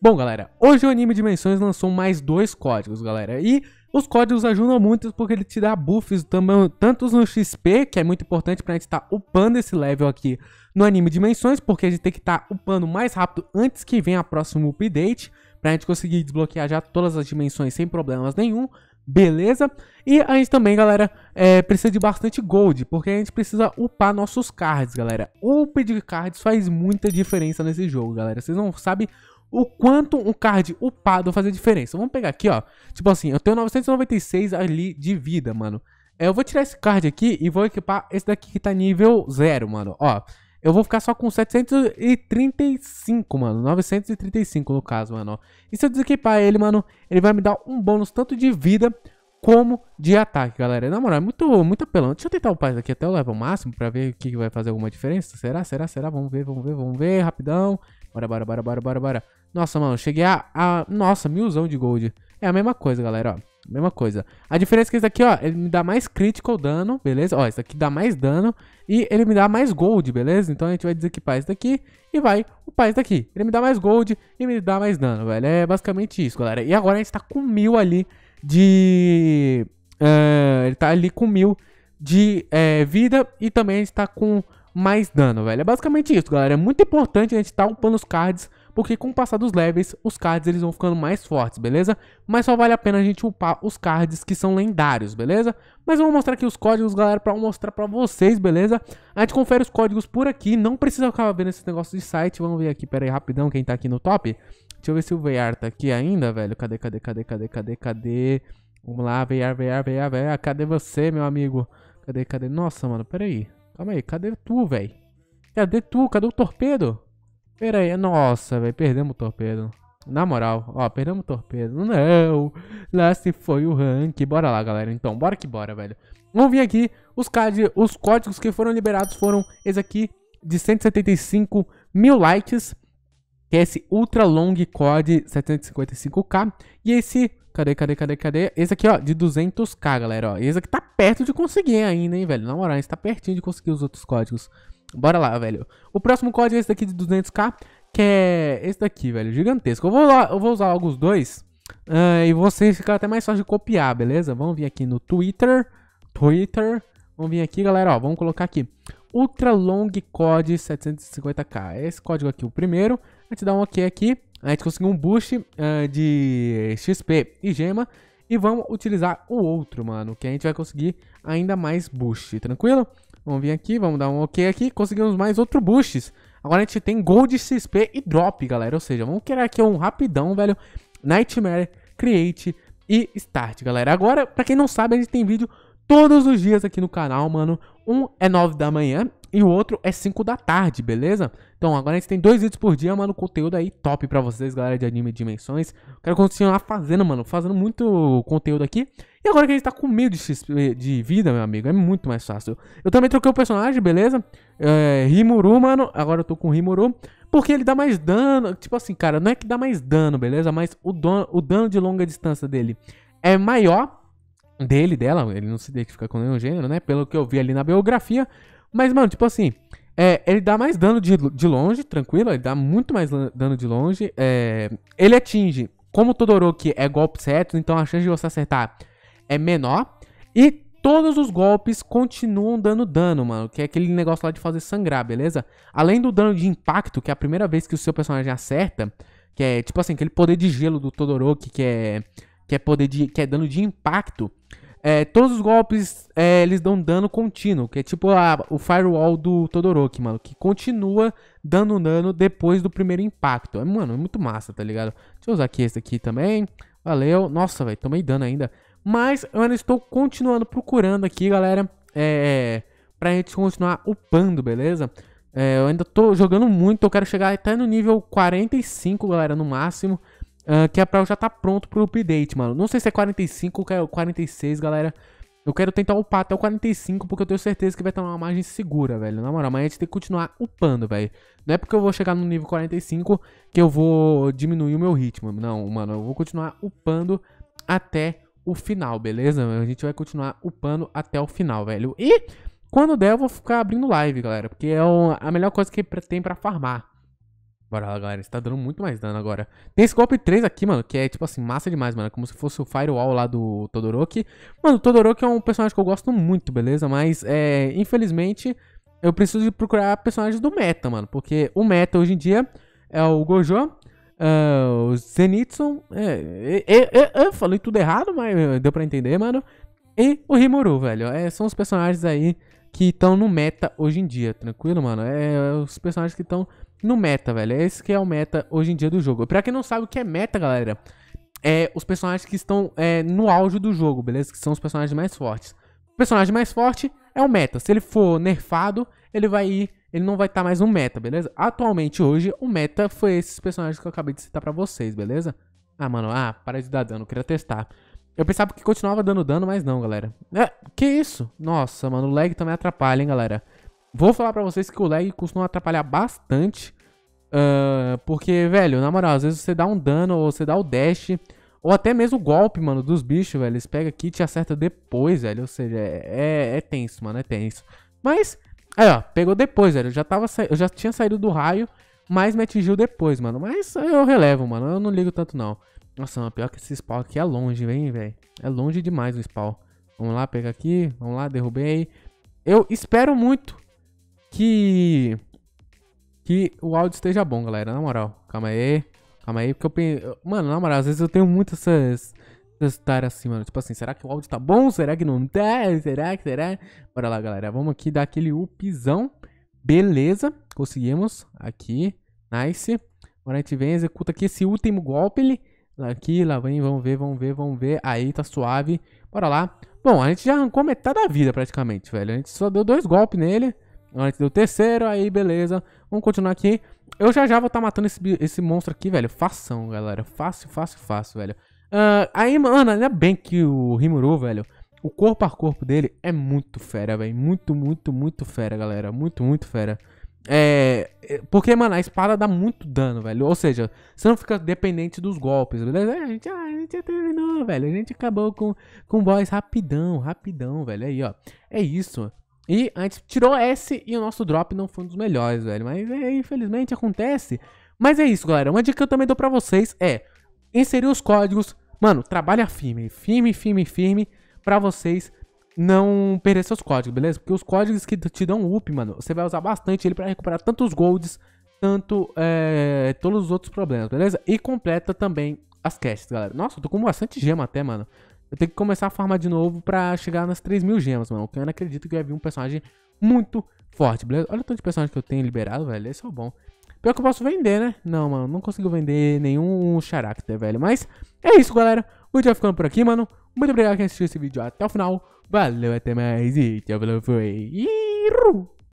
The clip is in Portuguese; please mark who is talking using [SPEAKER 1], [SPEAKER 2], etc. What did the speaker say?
[SPEAKER 1] Bom, galera, hoje o Anime Dimensões lançou mais dois códigos, galera, e os códigos ajudam muito porque ele te dá buffs também, tanto no XP, que é muito importante pra gente estar tá upando esse level aqui no Anime Dimensões, porque a gente tem que estar tá upando mais rápido antes que venha a próxima update, pra gente conseguir desbloquear já todas as dimensões sem problemas nenhum, beleza? E a gente também, galera, é, precisa de bastante gold, porque a gente precisa upar nossos cards, galera. O up de cards faz muita diferença nesse jogo, galera. Vocês não sabem o quanto um card upado fazer diferença. Vamos pegar aqui, ó. Tipo assim, eu tenho 996 ali de vida, mano. Eu vou tirar esse card aqui e vou equipar esse daqui que tá nível 0, mano. Ó, eu vou ficar só com 735, mano. 935 no caso, mano. E se eu desequipar ele, mano, ele vai me dar um bônus tanto de vida como de ataque, galera. Na moral, é muito, muito apelão. Deixa eu tentar upar isso aqui até o level máximo pra ver o que vai fazer alguma diferença. Será, será, será? Vamos ver, vamos ver, vamos ver. Rapidão. Bora, bora, bora, bora, bora, bora. Nossa, mano, cheguei a, a... Nossa, milzão de gold. É a mesma coisa, galera, ó. Mesma coisa. A diferença é que esse aqui, ó, ele me dá mais critical dano, beleza? Ó, esse aqui dá mais dano e ele me dá mais gold, beleza? Então a gente vai desequipar esse daqui e vai upar esse daqui. Ele me dá mais gold e me dá mais dano, velho. É basicamente isso, galera. E agora a gente tá com mil ali de... Eh, ele tá ali com mil de eh, vida e também a gente tá com mais dano, velho. É basicamente isso, galera. É muito importante a gente tá upando os cards porque com o passar dos levels, os cards eles vão ficando mais fortes, beleza? Mas só vale a pena a gente upar os cards que são lendários, beleza? Mas vou mostrar aqui os códigos, galera, pra mostrar pra vocês, beleza? A gente confere os códigos por aqui, não precisa ficar vendo esse negócio de site, vamos ver aqui, pera aí, rapidão, quem tá aqui no top. Deixa eu ver se o VR tá aqui ainda, velho, cadê, cadê, cadê, cadê, cadê, cadê? Vamos lá, VR, VR, VR, VR, cadê você, meu amigo? Cadê, cadê? Nossa, mano, pera aí, calma aí, cadê tu, velho? Cadê tu? Cadê o torpedo? Pera aí, nossa, velho, perdemos o torpedo. Na moral, ó, perdemos o torpedo. Não, lá se foi o rank. Bora lá, galera. Então, bora que bora, velho. Vamos vir aqui. Os, card, os códigos que foram liberados foram esse aqui de 175 mil likes. Que é esse Ultra Long code 755k. E esse... Cadê, cadê, cadê, cadê? Esse aqui, ó, de 200k, galera, ó. Esse aqui tá perto de conseguir ainda, hein, velho. Na moral, esse tá pertinho de conseguir os outros códigos. Bora lá, velho. O próximo código é esse daqui de 200k, que é esse daqui, velho, gigantesco. Eu vou, lá, eu vou usar logo os dois uh, e vocês ficar até mais fácil de copiar, beleza? Vamos vir aqui no Twitter, Twitter, vamos vir aqui, galera, ó, vamos colocar aqui. Ultra Long Code 750k. Esse código aqui, o primeiro, a gente dá um OK aqui, a gente conseguiu um boost uh, de XP e gema. E vamos utilizar o outro, mano, que a gente vai conseguir ainda mais boost, tranquilo? Vamos vir aqui, vamos dar um ok aqui. Conseguimos mais outro boosts. Agora a gente tem Gold XP e Drop, galera. Ou seja, vamos criar aqui um rapidão, velho. Nightmare, Create e Start, galera. Agora, pra quem não sabe, a gente tem vídeo todos os dias aqui no canal, mano. Um é 9 da manhã e o outro é 5 da tarde, beleza? Então, agora a gente tem dois vídeos por dia, mano, conteúdo aí top pra vocês, galera, de anime e dimensões. Quero continuar fazendo, mano, fazendo muito conteúdo aqui. E agora que a gente tá com meio de, de vida, meu amigo, é muito mais fácil. Eu também troquei o personagem, beleza? É, Rimuru, mano. Agora eu tô com Rimuru. Porque ele dá mais dano. Tipo assim, cara, não é que dá mais dano, beleza? Mas o, dono, o dano de longa distância dele é maior. Dele, dela. Ele não se identifica com nenhum gênero, né? Pelo que eu vi ali na biografia. Mas, mano, tipo assim. É, ele dá mais dano de, de longe, tranquilo. Ele dá muito mais dano de longe. É, ele atinge. Como o Todoroki é golpe certo, então a chance de você acertar é menor. E todos os golpes continuam dando dano, mano. Que é aquele negócio lá de fazer sangrar, beleza? Além do dano de impacto, que é a primeira vez que o seu personagem acerta, que é tipo assim, aquele poder de gelo do Todoroki, que é, que é, poder de, que é dano de impacto. É, todos os golpes é, eles dão dano contínuo, que é tipo a, o firewall do Todoroki, mano, que continua dando dano depois do primeiro impacto. É, mano, é muito massa, tá ligado? Deixa eu usar aqui esse aqui também. Valeu. Nossa, velho, tomei dano ainda. Mas eu ainda estou continuando procurando aqui, galera. É, é. Pra gente continuar upando, beleza? É, eu ainda tô jogando muito, eu quero chegar até no nível 45, galera, no máximo. Uh, que é pra eu já estar tá pronto pro update, mano. Não sei se é 45 ou 46, é galera. Eu quero tentar upar até o 45, porque eu tenho certeza que vai estar uma margem segura, velho. Na moral, mas a gente tem que continuar upando, velho. Não é porque eu vou chegar no nível 45 que eu vou diminuir o meu ritmo. Não, mano, eu vou continuar upando até o final, beleza? A gente vai continuar upando até o final, velho. E quando der, eu vou ficar abrindo live, galera. Porque é a melhor coisa que tem pra farmar. Bora lá, galera. Isso tá dando muito mais dano agora. Tem esse golpe 3 aqui, mano, que é, tipo assim, massa demais, mano. Como se fosse o Firewall lá do Todoroki. Mano, o Todoroki é um personagem que eu gosto muito, beleza? Mas, é, infelizmente, eu preciso de procurar personagens do meta, mano. Porque o meta, hoje em dia, é o Gojo ah, o Zenitsu. É, é, é, é falei tudo errado, mas é, deu pra entender, mano. E o Rimuru, velho. É, são os personagens aí que estão no meta hoje em dia, tranquilo, mano? É, os personagens que estão no meta, velho. É esse que é o meta hoje em dia do jogo. Pra quem não sabe o que é meta, galera, é os personagens que estão é, no auge do jogo, beleza? Que são os personagens mais fortes. O personagem mais forte é o meta. Se ele for nerfado, ele vai ir ele não vai estar tá mais no meta, beleza? Atualmente, hoje, o meta foi esses personagens que eu acabei de citar pra vocês, beleza? Ah, mano, ah, para de dar dano, queria testar. Eu pensava que continuava dando dano, mas não, galera. É, que isso? Nossa, mano, o lag também atrapalha, hein, galera. Vou falar pra vocês que o lag costuma atrapalhar bastante. Uh, porque, velho, na moral, às vezes você dá um dano, ou você dá o dash, ou até mesmo o golpe, mano, dos bichos, velho. Eles pegam aqui e te acertam depois, velho. Ou seja, é, é, é tenso, mano, é tenso. Mas Aí, é, ó, pegou depois, velho. Eu já, tava sa... eu já tinha saído do raio, mas me atingiu depois, mano. Mas eu relevo, mano. Eu não ligo tanto, não. Nossa, mano, pior que esse spawn aqui é longe, vem, velho. É longe demais o spawn. Vamos lá, pega aqui. Vamos lá, derrubei. Eu espero muito que... Que o áudio esteja bom, galera. Na moral. Calma aí. Calma aí, porque eu... Mano, na moral, às vezes eu tenho muitas essas estar assim mano Tipo assim, será que o áudio tá bom? Será que não tá? Será que será? Bora lá, galera. Vamos aqui dar aquele upzão. Beleza. Conseguimos. Aqui. Nice. Agora a gente vem, executa aqui esse último golpe. Ele... Aqui, lá vem, vamos ver, vamos ver, vamos ver. Aí, tá suave. Bora lá. Bom, a gente já arrancou metade da vida praticamente, velho. A gente só deu dois golpes nele. Agora a gente deu o terceiro, aí beleza. Vamos continuar aqui. Eu já já vou estar tá matando esse, esse monstro aqui, velho. Fação, galera. Fácil, fácil, fácil, velho. Uh, aí, mano, ainda bem que o Rimuru, velho, o corpo a corpo dele é muito fera, velho. Muito, muito, muito fera, galera. Muito, muito fera. É, é. Porque, mano, a espada dá muito dano, velho. Ou seja, você não fica dependente dos golpes, beleza? A gente, ah, a gente terminou, velho. A gente acabou com, com boss rapidão, rapidão, velho. Aí, ó. É isso. E a gente tirou S e o nosso drop não foi um dos melhores, velho. Mas é, infelizmente acontece. Mas é isso, galera. Uma dica que eu também dou pra vocês é inserir os códigos. Mano, trabalha firme, firme, firme, firme, pra vocês não perder seus códigos, beleza? Porque os códigos que te dão up, mano, você vai usar bastante ele para recuperar tanto os golds, tanto é, todos os outros problemas, beleza? E completa também as quests galera. Nossa, eu tô com bastante gema até, mano. Eu tenho que começar a farmar de novo pra chegar nas 3 mil gemas, mano. Que eu não acredito que vai vir um personagem muito forte, beleza? Olha o tanto de personagem que eu tenho liberado, velho. Esse é o bom. Pior que eu posso vender, né? Não, mano, não consigo vender nenhum Character, velho. Mas é isso, galera. O vídeo vai ficando por aqui, mano. Muito obrigado quem assistiu esse vídeo até o final. Valeu, até mais e tchau, falou, foi. Iru!